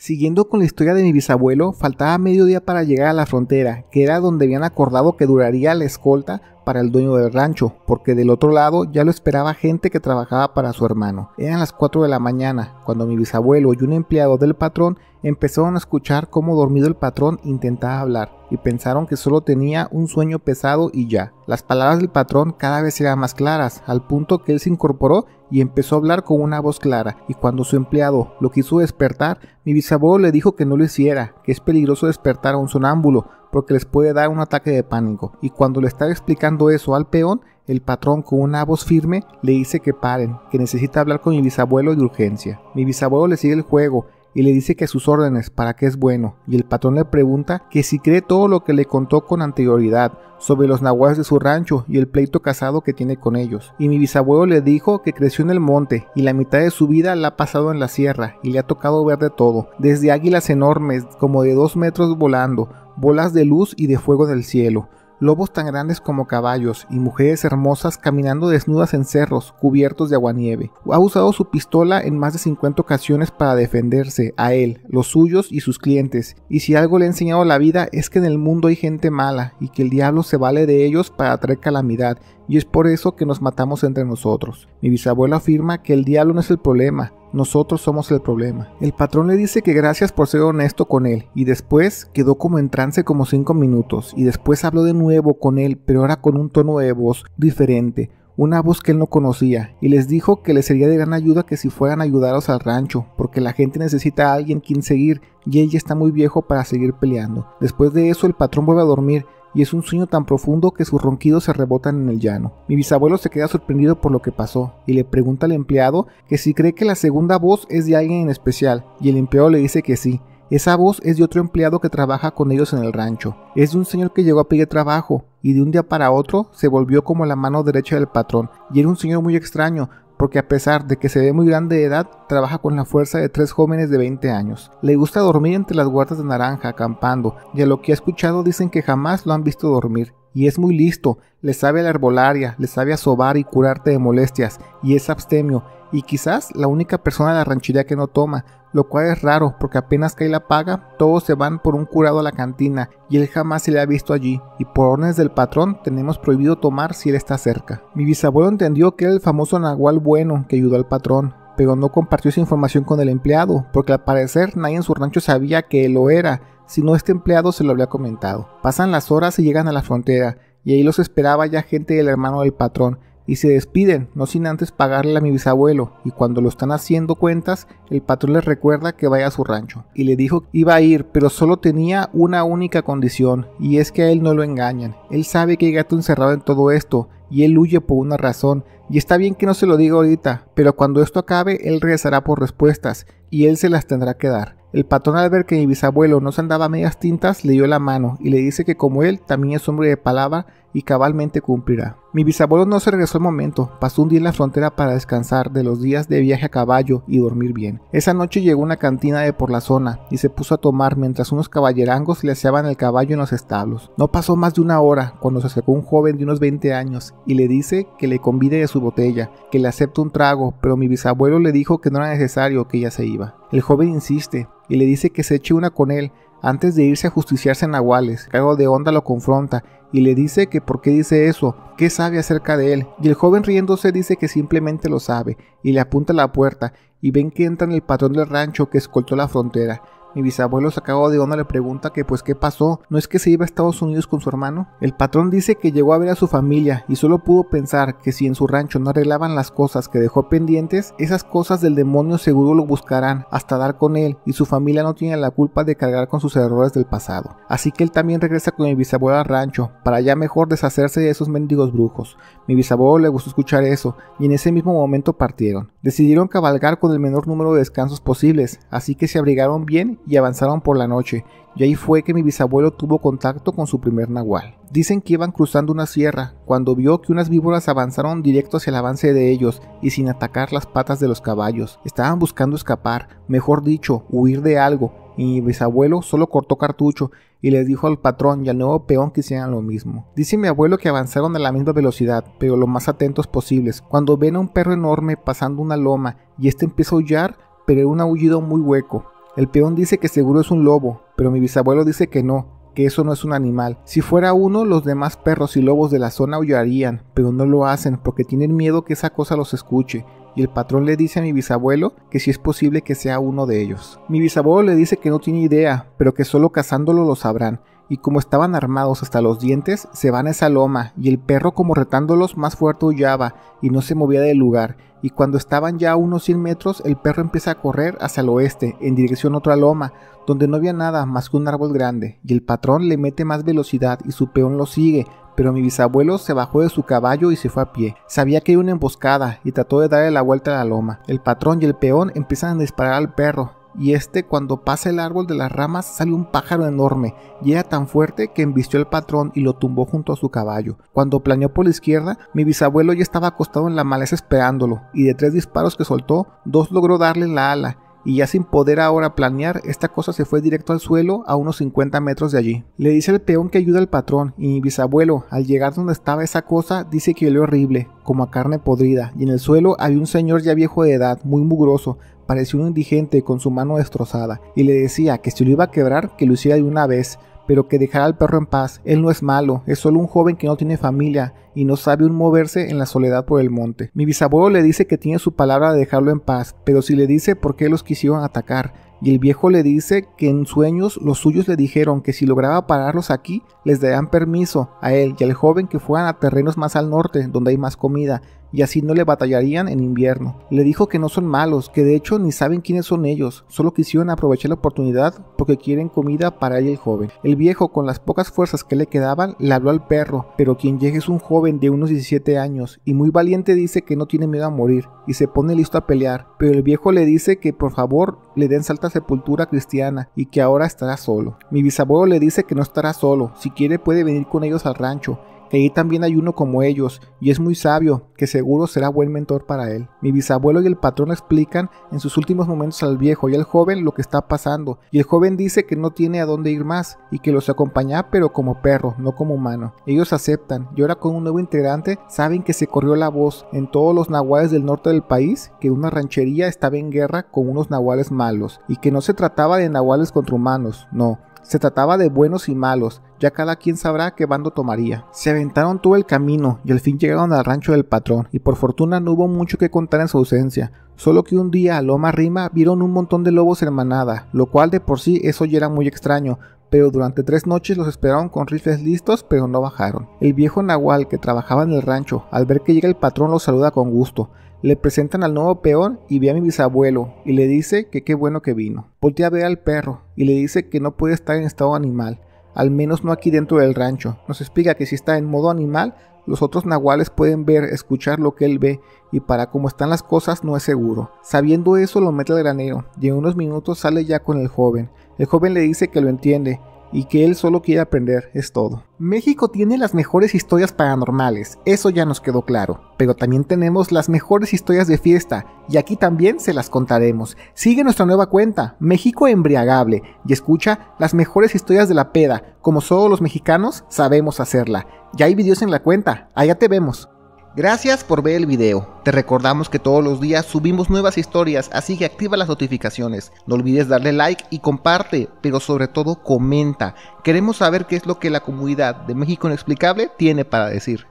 Siguiendo con la historia de mi bisabuelo, faltaba medio día para llegar a la frontera, que era donde habían acordado que duraría la escolta para el dueño del rancho, porque del otro lado ya lo esperaba gente que trabajaba para su hermano. Eran las 4 de la mañana, cuando mi bisabuelo y un empleado del patrón empezaron a escuchar cómo dormido el patrón intentaba hablar y pensaron que solo tenía un sueño pesado y ya. Las palabras del patrón cada vez eran más claras, al punto que él se incorporó y empezó a hablar con una voz clara, y cuando su empleado lo quiso despertar, mi bisabuelo le dijo que no lo hiciera, que es peligroso despertar a un sonámbulo, porque les puede dar un ataque de pánico. Y cuando le está explicando eso al peón, el patrón con una voz firme le dice que paren, que necesita hablar con mi bisabuelo de urgencia. Mi bisabuelo le sigue el juego y le dice que sus órdenes para qué es bueno, y el patrón le pregunta que si cree todo lo que le contó con anterioridad sobre los nahuas de su rancho y el pleito casado que tiene con ellos. Y mi bisabuelo le dijo que creció en el monte y la mitad de su vida la ha pasado en la sierra y le ha tocado ver de todo, desde águilas enormes como de dos metros volando, bolas de luz y de fuego del cielo, lobos tan grandes como caballos y mujeres hermosas caminando desnudas en cerros cubiertos de aguanieve. Ha usado su pistola en más de 50 ocasiones para defenderse, a él, los suyos y sus clientes, y si algo le ha enseñado la vida es que en el mundo hay gente mala y que el diablo se vale de ellos para traer calamidad y es por eso que nos matamos entre nosotros. Mi bisabuela afirma que el diablo no es el problema, nosotros somos el problema. El patrón le dice que gracias por ser honesto con él y después quedó como en trance como 5 minutos y después habló de nuevo con él pero ahora con un tono de voz diferente, una voz que él no conocía, y les dijo que les sería de gran ayuda que si fueran a ayudaros al rancho, porque la gente necesita a alguien quien seguir, y ella está muy viejo para seguir peleando. Después de eso el patrón vuelve a dormir, y es un sueño tan profundo que sus ronquidos se rebotan en el llano. Mi bisabuelo se queda sorprendido por lo que pasó y le pregunta al empleado que si cree que la segunda voz es de alguien en especial, y el empleado le dice que sí. Esa voz es de otro empleado que trabaja con ellos en el rancho. Es de un señor que llegó a pedir trabajo y de un día para otro se volvió como la mano derecha del patrón. Y era un señor muy extraño porque a pesar de que se ve muy grande de edad, trabaja con la fuerza de tres jóvenes de 20 años. Le gusta dormir entre las huertas de naranja, acampando, y a lo que ha escuchado dicen que jamás lo han visto dormir y es muy listo, le sabe a la herbolaria, le sabe a sobar y curarte de molestias, y es abstemio, y quizás la única persona de la ranchería que no toma, lo cual es raro porque apenas cae la paga, todos se van por un curado a la cantina, y él jamás se le ha visto allí, y por órdenes del patrón tenemos prohibido tomar si él está cerca. Mi bisabuelo entendió que era el famoso nahual bueno que ayudó al patrón, pero no compartió esa información con el empleado, porque al parecer nadie en su rancho sabía que lo era, si no este empleado se lo había comentado. Pasan las horas y llegan a la frontera, y ahí los esperaba ya gente del hermano del patrón, y se despiden, no sin antes pagarle a mi bisabuelo, y cuando lo están haciendo cuentas, el patrón les recuerda que vaya a su rancho, y le dijo que iba a ir, pero solo tenía una única condición, y es que a él no lo engañan, él sabe que hay gato encerrado en todo esto, y él huye por una razón, y está bien que no se lo diga ahorita, pero cuando esto acabe, él regresará por respuestas, y él se las tendrá que dar. El patrón al ver que mi bisabuelo no se andaba a medias tintas le dio la mano y le dice que como él también es hombre de palabra y cabalmente cumplirá. Mi bisabuelo no se regresó al momento, pasó un día en la frontera para descansar de los días de viaje a caballo y dormir bien. Esa noche llegó una cantina de por la zona y se puso a tomar mientras unos caballerangos le aseaban el caballo en los establos. No pasó más de una hora cuando se acercó un joven de unos 20 años y le dice que le convide de su botella, que le acepte un trago, pero mi bisabuelo le dijo que no era necesario, que ella se iba. El joven insiste y le dice que se eche una con él, antes de irse a justiciarse en Nahuales, Cago de Onda lo confronta y le dice que por qué dice eso, qué sabe acerca de él, y el joven riéndose dice que simplemente lo sabe, y le apunta a la puerta, y ven que en el patrón del rancho que escoltó la frontera, mi bisabuelo sacado de onda le pregunta que pues qué pasó, no es que se iba a Estados Unidos con su hermano. El patrón dice que llegó a ver a su familia y solo pudo pensar que si en su rancho no arreglaban las cosas que dejó pendientes, esas cosas del demonio seguro lo buscarán hasta dar con él y su familia no tiene la culpa de cargar con sus errores del pasado. Así que él también regresa con mi bisabuelo al rancho para ya mejor deshacerse de esos mendigos brujos. Mi bisabuelo le gustó escuchar eso y en ese mismo momento partieron. Decidieron cabalgar con el menor número de descansos posibles, así que se abrigaron bien y avanzaron por la noche, y ahí fue que mi bisabuelo tuvo contacto con su primer nahual. Dicen que iban cruzando una sierra cuando vio que unas víboras avanzaron directo hacia el avance de ellos y sin atacar las patas de los caballos. Estaban buscando escapar, mejor dicho, huir de algo, y mi bisabuelo solo cortó cartucho y les dijo al patrón y al nuevo peón que hicieran lo mismo. Dice mi abuelo que avanzaron a la misma velocidad, pero lo más atentos posibles. Cuando ven a un perro enorme pasando una loma y este empieza a aullar, pero era un aullido muy hueco. El peón dice que seguro es un lobo, pero mi bisabuelo dice que no, que eso no es un animal. Si fuera uno, los demás perros y lobos de la zona aullarían, pero no lo hacen porque tienen miedo que esa cosa los escuche y el patrón le dice a mi bisabuelo que si es posible que sea uno de ellos. Mi bisabuelo le dice que no tiene idea, pero que solo cazándolo lo sabrán, y como estaban armados hasta los dientes, se van a esa loma, y el perro como retándolos más fuerte huyaba y no se movía del lugar, y cuando estaban ya a unos 100 metros, el perro empieza a correr hacia el oeste, en dirección a otra loma, donde no había nada más que un árbol grande, y el patrón le mete más velocidad y su peón lo sigue, pero mi bisabuelo se bajó de su caballo y se fue a pie. Sabía que hay una emboscada y trató de darle la vuelta a la loma. El patrón y el peón empiezan a disparar al perro, y este cuando pasa el árbol de las ramas sale un pájaro enorme y era tan fuerte que embistió al patrón y lo tumbó junto a su caballo. Cuando planeó por la izquierda, mi bisabuelo ya estaba acostado en la maleza esperándolo y de tres disparos que soltó, dos logró darle la ala y ya sin poder ahora planear, esta cosa se fue directo al suelo a unos 50 metros de allí. Le dice el peón que ayuda al patrón y mi bisabuelo, al llegar donde estaba esa cosa, dice que olió horrible, como a carne podrida, y en el suelo había un señor ya viejo de edad, muy mugroso, parecía un indigente con su mano destrozada, y le decía que si lo iba a quebrar, que lo hiciera de una vez, pero que dejara al perro en paz, él no es malo, es solo un joven que no tiene familia, y no sabe un moverse en la soledad por el monte. Mi bisabuelo le dice que tiene su palabra de dejarlo en paz, pero si le dice por qué los quisieron atacar, y el viejo le dice que en sueños los suyos le dijeron que si lograba pararlos aquí, les darían permiso a él y al joven que fueran a terrenos más al norte, donde hay más comida, y así no le batallarían en invierno. Le dijo que no son malos, que de hecho ni saben quiénes son ellos, solo quisieron aprovechar la oportunidad porque quieren comida para él y el joven. El viejo, con las pocas fuerzas que le quedaban, le habló al perro, pero quien llegue es un joven joven de unos 17 años y muy valiente dice que no tiene miedo a morir y se pone listo a pelear, pero el viejo le dice que por favor le den salta sepultura cristiana y que ahora estará solo. Mi bisabuelo le dice que no estará solo, si quiere puede venir con ellos al rancho que ahí también hay uno como ellos, y es muy sabio, que seguro será buen mentor para él. Mi bisabuelo y el patrón explican en sus últimos momentos al viejo y al joven lo que está pasando, y el joven dice que no tiene a dónde ir más, y que los acompaña pero como perro, no como humano. Ellos aceptan, y ahora con un nuevo integrante saben que se corrió la voz en todos los nahuales del norte del país que una ranchería estaba en guerra con unos nahuales malos, y que no se trataba de nahuales contra humanos, no, se trataba de buenos y malos, ya cada quien sabrá qué bando tomaría. Se aventaron todo el camino y al fin llegaron al rancho del patrón, y por fortuna no hubo mucho que contar en su ausencia, solo que un día a Loma Rima vieron un montón de lobos en manada, lo cual de por sí eso ya era muy extraño, pero durante tres noches los esperaron con rifles listos, pero no bajaron. El viejo Nahual que trabajaba en el rancho, al ver que llega el patrón, los saluda con gusto. Le presentan al nuevo peón y ve a mi bisabuelo y le dice que qué bueno que vino. Voltea a ver al perro y le dice que no puede estar en estado animal, al menos no aquí dentro del rancho. Nos explica que si está en modo animal, los otros nahuales pueden ver, escuchar lo que él ve y para cómo están las cosas no es seguro. Sabiendo eso lo mete al granero y en unos minutos sale ya con el joven. El joven le dice que lo entiende y que él solo quiere aprender, es todo. México tiene las mejores historias paranormales, eso ya nos quedó claro, pero también tenemos las mejores historias de fiesta y aquí también se las contaremos. Sigue nuestra nueva cuenta, México Embriagable, y escucha las mejores historias de la peda, como solo los mexicanos sabemos hacerla. Ya hay videos en la cuenta, allá te vemos. Gracias por ver el video. Te recordamos que todos los días subimos nuevas historias, así que activa las notificaciones. No olvides darle like y comparte, pero sobre todo comenta. Queremos saber qué es lo que la comunidad de México Inexplicable tiene para decir.